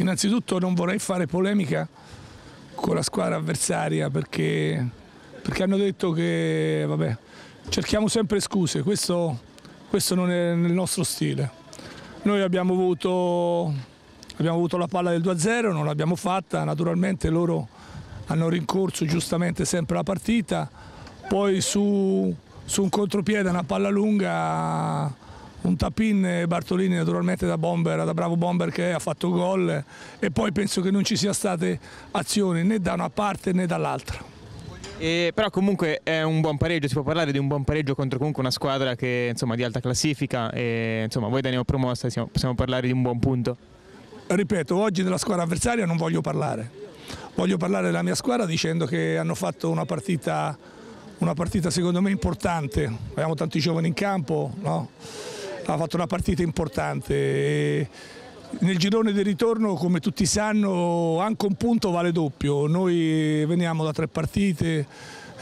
Innanzitutto non vorrei fare polemica con la squadra avversaria perché, perché hanno detto che vabbè, cerchiamo sempre scuse, questo, questo, non è nel nostro stile. Noi abbiamo avuto, abbiamo avuto la palla del 2-0, non l'abbiamo fatta, naturalmente loro hanno rincorso giustamente sempre la partita, poi su, su un contropiede, una palla lunga un tapin eh, Bartolini naturalmente da, bomber, da bravo bomber che ha fatto gol e poi penso che non ci siano state azioni né da una parte né dall'altra. E, però comunque è un buon pareggio, si può parlare di un buon pareggio contro comunque una squadra che insomma di alta classifica e insomma voi da neopromossa possiamo parlare di un buon punto. Ripeto, oggi della squadra avversaria non voglio parlare, voglio parlare della mia squadra dicendo che hanno fatto una partita, una partita secondo me importante, abbiamo tanti giovani in campo, no? ha fatto una partita importante. e Nel girone di ritorno, come tutti sanno, anche un punto vale doppio. Noi veniamo da tre partite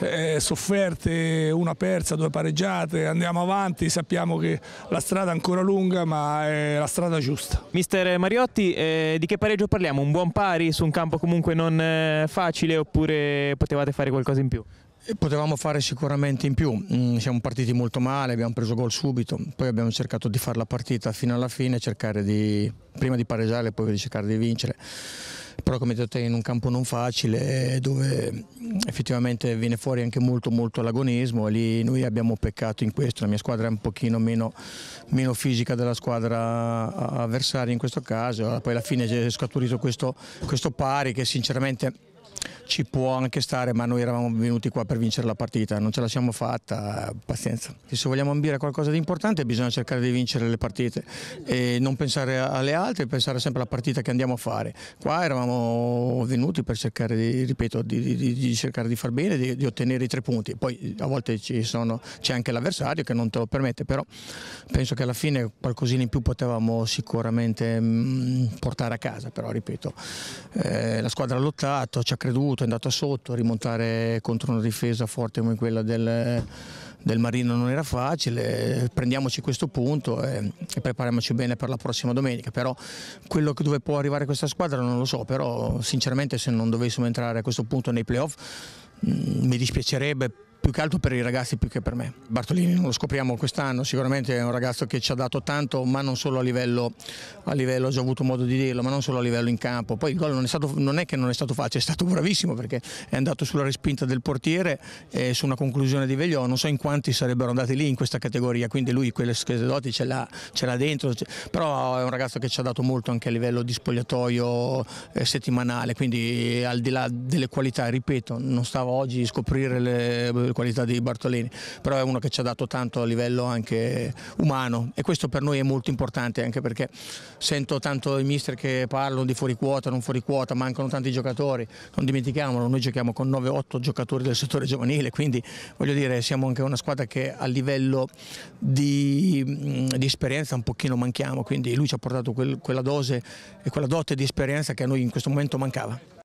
eh, sofferte, una persa, due pareggiate, andiamo avanti, sappiamo che la strada è ancora lunga ma è la strada giusta. Mister Mariotti, eh, di che pareggio parliamo? Un buon pari su un campo comunque non eh, facile oppure potevate fare qualcosa in più? E potevamo fare sicuramente in più, mm, siamo partiti molto male, abbiamo preso gol subito, poi abbiamo cercato di fare la partita fino alla fine, cercare di, prima di pareggiare e poi di cercare di vincere, però come detto in un campo non facile dove effettivamente viene fuori anche molto molto l'agonismo e lì noi abbiamo peccato in questo, la mia squadra è un pochino meno, meno fisica della squadra avversaria in questo caso, poi alla fine è scaturito questo, questo pari che sinceramente ci può anche stare, ma noi eravamo venuti qua per vincere la partita, non ce la siamo fatta, pazienza. Se vogliamo ambire a qualcosa di importante bisogna cercare di vincere le partite e non pensare alle altre, pensare sempre alla partita che andiamo a fare. Qua eravamo venuti per cercare di, ripeto, di, di, di cercare di far bene, di, di, ottenere i tre punti, poi a volte c'è anche l'avversario che non te lo permette, però penso che alla fine qualcosina in più potevamo sicuramente mh, mm, portare a casa, però ripeto, eh, la squadra ha lottato, ci ha creduto, battuto, è andata sotto, rimontare contro una difesa forte come quella del, del Marino non era facile, prendiamoci questo punto e, e, prepariamoci bene per la prossima domenica, però quello dove può arrivare questa squadra non lo so, però sinceramente se non dovessimo entrare a questo punto nei playoff mm, mi dispiacerebbe più che altro per i ragazzi più che per me. Bartolini non lo scopriamo quest'anno, sicuramente è un ragazzo che ci ha dato tanto, ma non solo a livello, a livello, ho già avuto modo di dirlo, ma non solo a livello in campo. Poi il gol non è, stato, non è che non è stato facile, è stato bravissimo perché è andato sulla respinta del portiere e su una conclusione di Vegliò, non so in quanti sarebbero andati lì in questa categoria, quindi lui quelle doti ce l'ha, dentro, però è un ragazzo che ci ha dato molto anche a livello di spogliatoio eh, settimanale, quindi al di là delle qualità, ripeto, non stavo oggi a scoprire le delle qualità di Bartolini, però è uno che ci ha dato tanto a livello anche umano e questo per noi è molto importante anche perché sento tanto i mister che parlano di fuori quota, non fuori quota, mancano tanti giocatori, non dimentichiamolo, noi giochiamo con 9-8 giocatori del settore giovanile, quindi voglio dire siamo anche una squadra che a livello di, di esperienza un pochino manchiamo, quindi lui ci ha portato quel, quella dose e quella dote di esperienza che a noi in questo momento mancava.